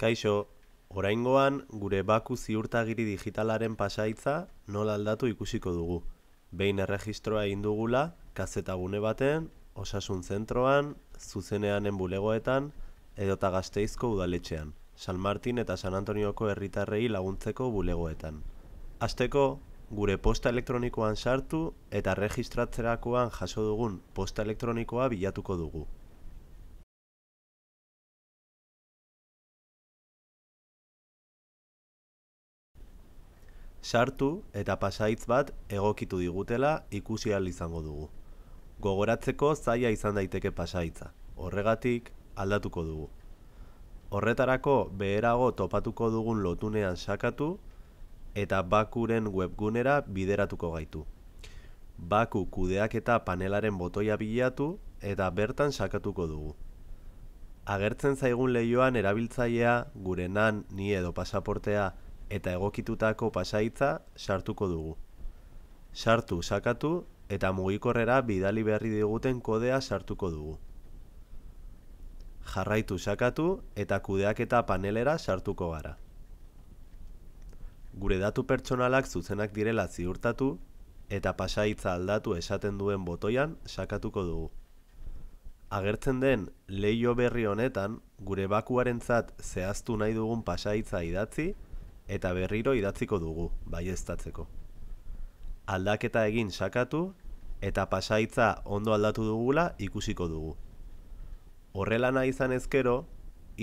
Kaixo, oraingoan gure baku ziurtagiri digitalaren pasaitza nola aldatu ikusiko dugu. Behin erregistroa egin dugula, kazetagune baten, osasun zentroan, zuzeneanen bulegoetan, edota gazteizko udaletxean, San Martin eta San Antonioko herritarrei laguntzeko bulegoetan. Azteko, gure posta elektronikoan sartu eta registratzerakoan jaso dugun posta elektronikoa bilatuko dugu. sartu eta pasaitz bat egokitu digutela ikusi al izango dugu. Gogoratzeko zaila izan daiteke pasaitza. Horregatik aldatuko dugu. Horretarako beherago topatuko dugun lotunean sakatu eta bakuren webgunera bideratuko gaitu. Baku kudeak eta panelaren botoia bilatu eta bertan sakatuko dugu. Agertzen zaigun lehioan erabiltzailea gurenan ni edo pasaportea eta egokitutako pasaitza sartuko dugu. Sartu, sakatu eta mugikorrera bidali berri diguten kodea sartuko dugu. Jarraitu sakatu eta kudeak eta panelera sartuko gara. Gure datu pertsonalak zuzenak direla ziurtatu eta pasaitza aldatu esaten duen botoian sakatuko dugu. Agertzen den leio berri honetan gure bakuarentzat zehaztu nahi dugun pasaitza idatzi eta berriro idatziko dugu, bai tatzeko. Aldaketa egin sakatu, eta pasaitza ondo aldatu dugula ikusiko dugu. Horrela nahi izan ezkero,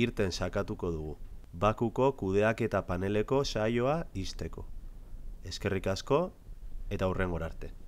irten sakatuko dugu. Bakuko kudeak eta paneleko saioa isteko. Eskerrik asko, eta hurrengor arte.